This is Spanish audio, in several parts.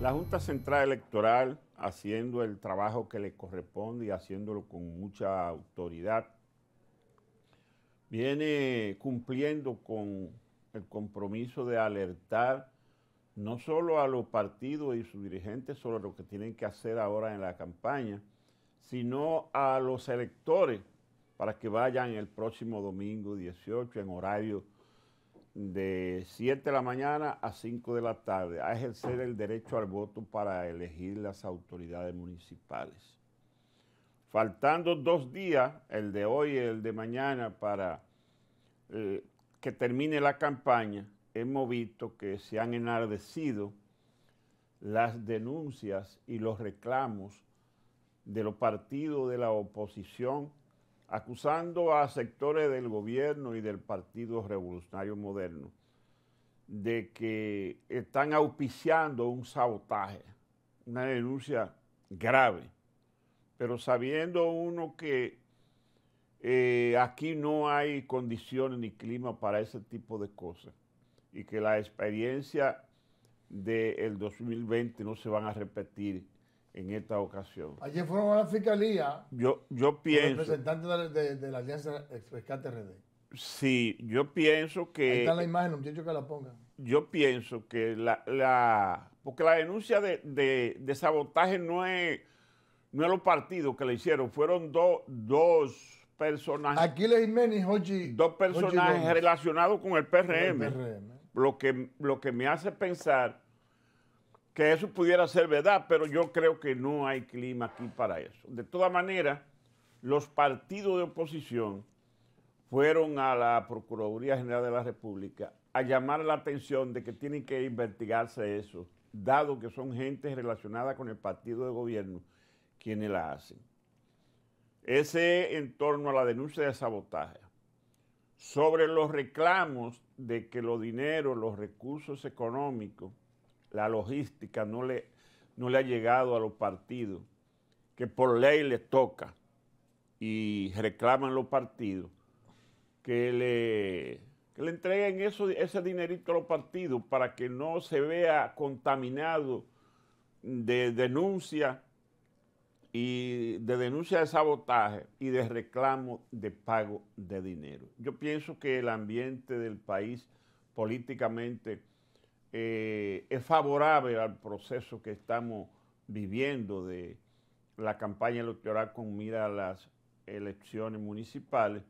La Junta Central Electoral, haciendo el trabajo que le corresponde y haciéndolo con mucha autoridad, viene cumpliendo con el compromiso de alertar no solo a los partidos y sus dirigentes sobre lo que tienen que hacer ahora en la campaña, sino a los electores para que vayan el próximo domingo 18 en horario de 7 de la mañana a 5 de la tarde a ejercer el derecho al voto para elegir las autoridades municipales. Faltando dos días, el de hoy y el de mañana, para eh, que termine la campaña, hemos visto que se han enardecido las denuncias y los reclamos de los partidos de la oposición acusando a sectores del gobierno y del Partido Revolucionario Moderno de que están auspiciando un sabotaje, una denuncia grave, pero sabiendo uno que eh, aquí no hay condiciones ni clima para ese tipo de cosas y que la experiencia del 2020 no se van a repetir en esta ocasión. Ayer fueron a la fiscalía. Yo, yo pienso. Representante de, de, la Alianza Rescate RD. Sí, yo pienso que. Ahí está la imagen, los que la ponga. Yo pienso que la. porque la denuncia de, sabotaje no es, no es los partidos que le hicieron, fueron dos dos personajes. Aquiles Jiménez, Hoji. Dos personajes relacionados con el PRM, Lo, que, lo que me hace pensar que eso pudiera ser verdad, pero yo creo que no hay clima aquí para eso. De todas maneras, los partidos de oposición fueron a la Procuraduría General de la República a llamar la atención de que tienen que investigarse eso, dado que son gente relacionada con el partido de gobierno quienes la hacen. Ese en torno a la denuncia de sabotaje. Sobre los reclamos de que los dineros, los recursos económicos la logística no le, le ha llegado a los partidos, que por ley les toca y reclaman los partidos, que le, le entreguen eso, ese dinerito a los partidos para que no se vea contaminado de denuncia y de denuncia de sabotaje y de reclamo de pago de dinero. Yo pienso que el ambiente del país políticamente eh, es favorable al proceso que estamos viviendo de la campaña electoral con mira a las elecciones municipales,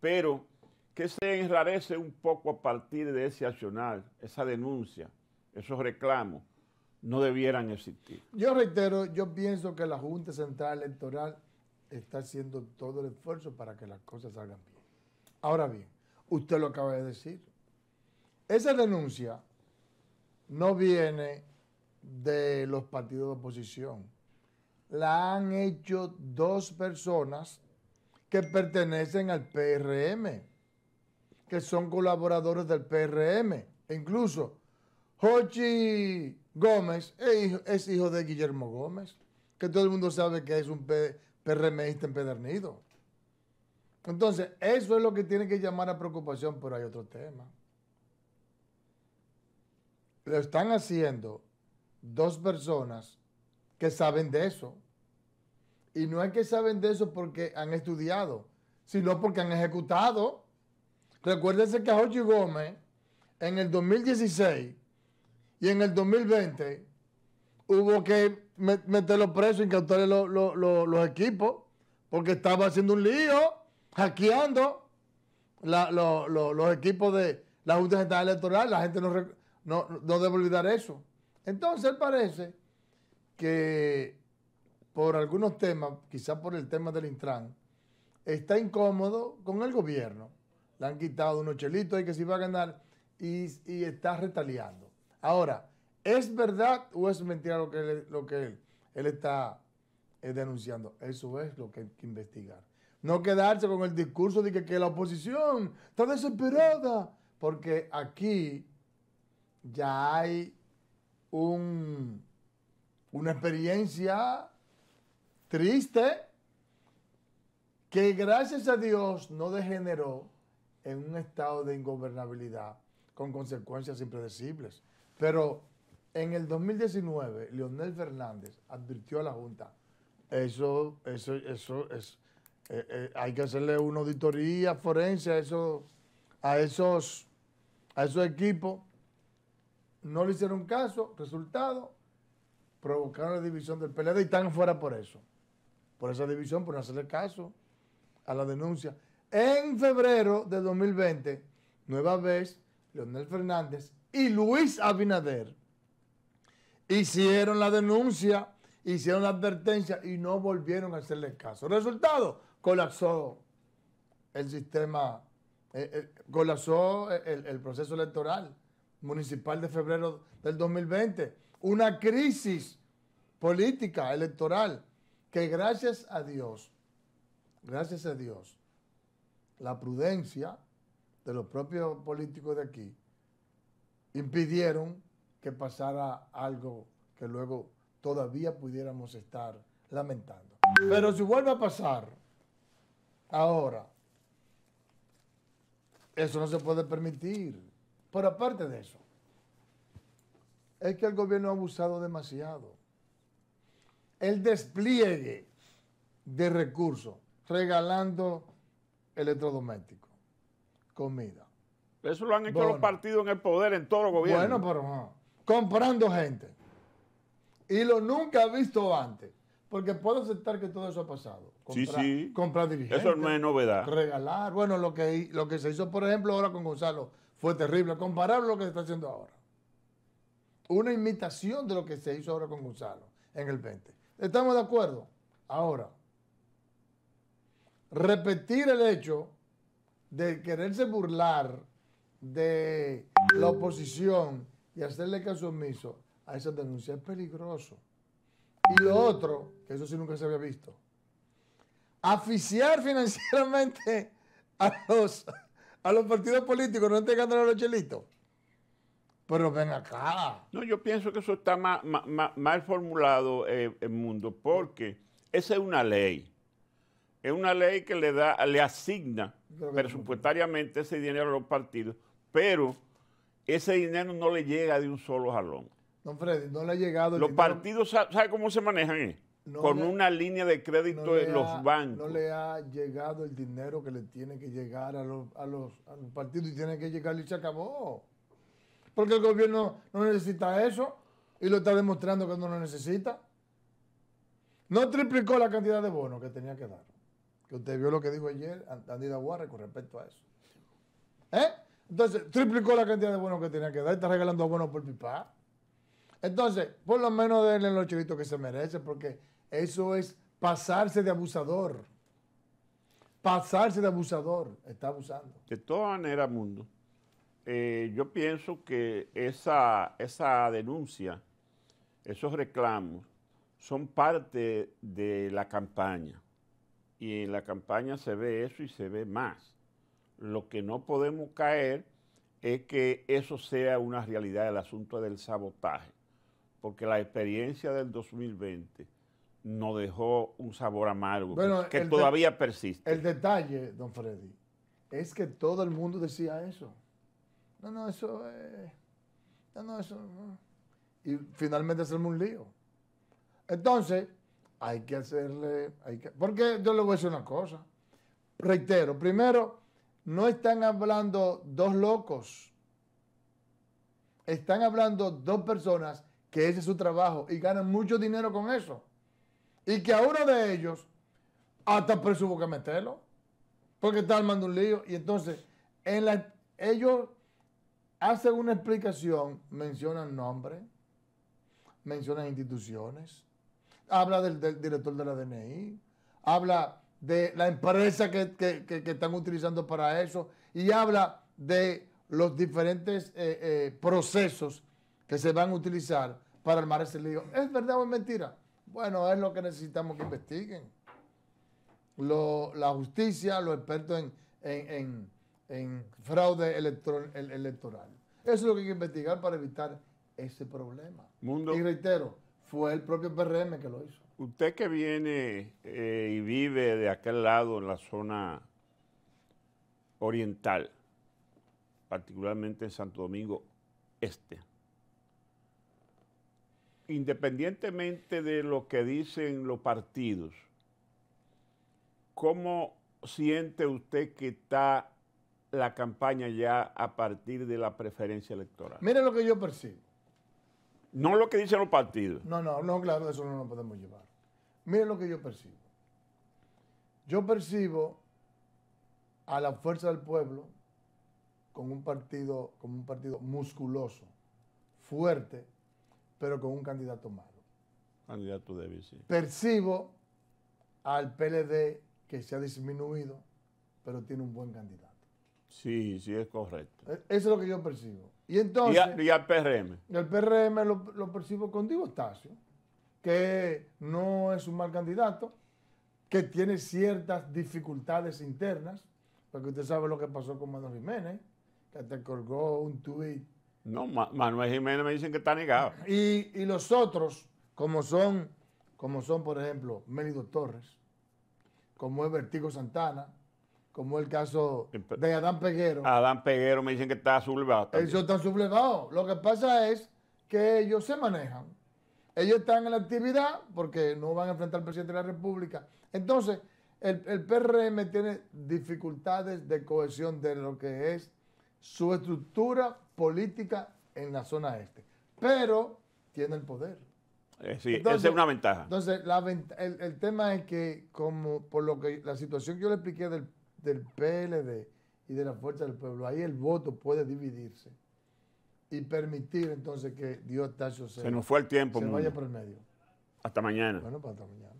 pero que se enrarece un poco a partir de ese accionar, esa denuncia, esos reclamos, no debieran existir. Yo reitero, yo pienso que la Junta Central Electoral está haciendo todo el esfuerzo para que las cosas salgan bien. Ahora bien, usted lo acaba de decir. Esa denuncia no viene de los partidos de oposición. La han hecho dos personas que pertenecen al PRM, que son colaboradores del PRM. E incluso Jochi Gómez e es hijo de Guillermo Gómez, que todo el mundo sabe que es un PRMista empedernido. Entonces, eso es lo que tiene que llamar a preocupación, pero hay otro tema lo están haciendo dos personas que saben de eso. Y no es que saben de eso porque han estudiado, sino porque han ejecutado. Recuérdense que a Jorge Gómez en el 2016 y en el 2020 hubo que meterlo preso, y los, los, equipos, porque estaba haciendo un lío, hackeando los equipos de la Junta Central Electoral. La gente no, no, no debo olvidar eso. Entonces parece que por algunos temas, quizás por el tema del Intran, está incómodo con el gobierno. Le han quitado unos chelitos y que si va a ganar y, y, está retaliando. Ahora, ¿es verdad o es mentira lo que él, lo que él, está eh, denunciando? Eso es lo que hay que investigar. No quedarse con el discurso de que la oposición está desesperada, porque aquí ya hay una experiencia triste que gracias a Dios no degeneró en un estado de ingobernabilidad con consecuencias impredecibles. Pero en el 2019, Leonel Fernández advirtió a la Junta, eso, eso, eso, es, eh, eh, hay que hacerle una auditoría forense a, a, esos, a esos equipos no le hicieron caso, resultado, provocaron la división del PLD y están fuera por eso. Por esa división, por no hacerle caso a la denuncia. En febrero de 2020, nueva vez, Leonel Fernández y Luis Abinader hicieron la denuncia, hicieron la advertencia y no volvieron a hacerle caso. Resultado, colapsó el sistema, eh, eh, colapsó el proceso electoral municipal de febrero del 2020, una crisis política, electoral, que gracias a Dios, gracias a Dios, la prudencia de los propios políticos de aquí impidieron que pasara algo que luego todavía pudiéramos estar lamentando. Pero si vuelve a pasar ahora, eso no se puede permitir. Pero aparte de eso, es que el gobierno ha abusado demasiado. El despliegue de recursos, regalando electrodomésticos, comida. Eso lo han hecho los partidos en el poder, en todo los gobiernos. Bueno, pero no. Ah, comprando gente. Y lo nunca ha visto antes. Porque puedo aceptar que todo eso ha pasado. sí, sí. Comprar dirigentes. Eso no es novedad. Regalar. Bueno, lo que, lo que se hizo, por ejemplo, ahora con Gonzalo fue terrible, comparable a lo que se está haciendo ahora. Una imitación de lo que se hizo ahora con Gonzalo en el 20. ¿Estamos de acuerdo? Ahora, repetir el hecho de quererse burlar de la oposición y hacerle caso omiso a esa denuncia es peligroso. Y lo otro, que eso sí nunca se había visto, aficiar financieramente a los a los partidos políticos no entregándole a los chelitos. Pero ven acá. No, yo pienso que eso está mal, formulado en eh, el mundo, porque esa es una ley. Es una ley que le da, le asigna presupuestariamente ese dinero a los partidos, pero ese dinero no le llega de un solo jalón. Don Freddy, no le ha llegado. los partidos, ¿sabe cómo se manejan? Eh? con una línea de crédito en los bancos. No le ha llegado el dinero que le tiene que llegar a los, partidos y tiene que llegar y se acabó. Porque el gobierno no necesita eso y lo está demostrando que no lo necesita. No triplicó la cantidad de bonos que tenía que dar. Que usted vio lo que dijo ayer Andy Warren con respecto a eso. ¿Eh? Entonces, triplicó la cantidad de bonos que tenía que dar. Está regalando bonos por pipa. Entonces, por lo menos denle los chivitos que se merece porque eso es pasarse de abusador. Pasarse de abusador. Está abusando. De todas maneras, Mundo, eh, yo pienso que esa, esa denuncia, esos reclamos, son parte de la campaña. Y en la campaña se ve eso y se ve más. Lo que no podemos caer es que eso sea una realidad, el asunto del sabotaje. Porque la experiencia del 2020 no dejó un sabor amargo que, todavía persiste. El detalle, don Freddy, es que todo el mundo decía eso. No, no, eso es... Eh, no, no, eso Y finalmente hacemos un lío. Entonces, hay que hacerle... porque yo le voy a decir una cosa. Reitero, primero, no están hablando dos locos. Están hablando dos personas que ese es su trabajo y ganan mucho dinero con eso. Y que a uno de ellos hasta preso que meterlo. Porque está armando un lío. Y entonces, en ellos hacen una explicación, mencionan nombres, mencionan instituciones, habla del, director de la DNI, habla de la empresa que, están utilizando para eso y habla de los diferentes eh, eh, procesos que se van a utilizar para armar ese lío. ¿Es verdad o es mentira? Bueno, es lo que necesitamos que investiguen. la justicia, los expertos en, en, fraude electoral. Eso es lo que hay que investigar para evitar ese problema. Mundo. Y reitero, fue el propio PRM que lo hizo. Usted que viene eh, y vive de aquel lado, en la zona oriental, particularmente en Santo Domingo Este, independientemente de lo que dicen los partidos, ¿cómo siente usted que está la campaña ya a partir de la preferencia electoral? Mire lo que yo percibo. No lo que dicen los partidos. No, no, no, claro, eso no lo podemos llevar. Mire lo que yo percibo. Yo percibo a la fuerza del pueblo con un partido, como un partido musculoso, fuerte, pero con un candidato malo. Candidato débil, sí. Percibo al PLD que se ha disminuido, pero tiene un buen candidato. Sí, sí, es correcto. E, eso es lo que yo percibo. Y entonces. Y, y al PRM. El PRM lo, percibo con Diego Estacio, que no es un mal candidato, que tiene ciertas dificultades internas, porque usted sabe lo que pasó con Manuel Jiménez, que te colgó un tuit no, Manuel Jiménez me dicen que está negado. Y, los otros, como son, como son, por ejemplo, Melito Torres, como es Vertigo Santana, como el caso de Adán Peguero. Adán Peguero me dicen que está sublevado. Ellos están sublevados. Lo que pasa es que ellos se manejan. Ellos están en la actividad porque no van a enfrentar al presidente de la República. Entonces, el, el PRM tiene dificultades de cohesión de lo que es su estructura política en la zona este. Pero tiene el poder. entonces, eh, esa es una ventaja. Entonces, la el, tema es que, como por lo que la situación que yo le expliqué del, del PLD y de la fuerza del pueblo, ahí el voto puede dividirse y permitir entonces que Dios tacho se, se nos fue el tiempo. Se vaya por el medio. Hasta mañana. Bueno, pues, hasta mañana.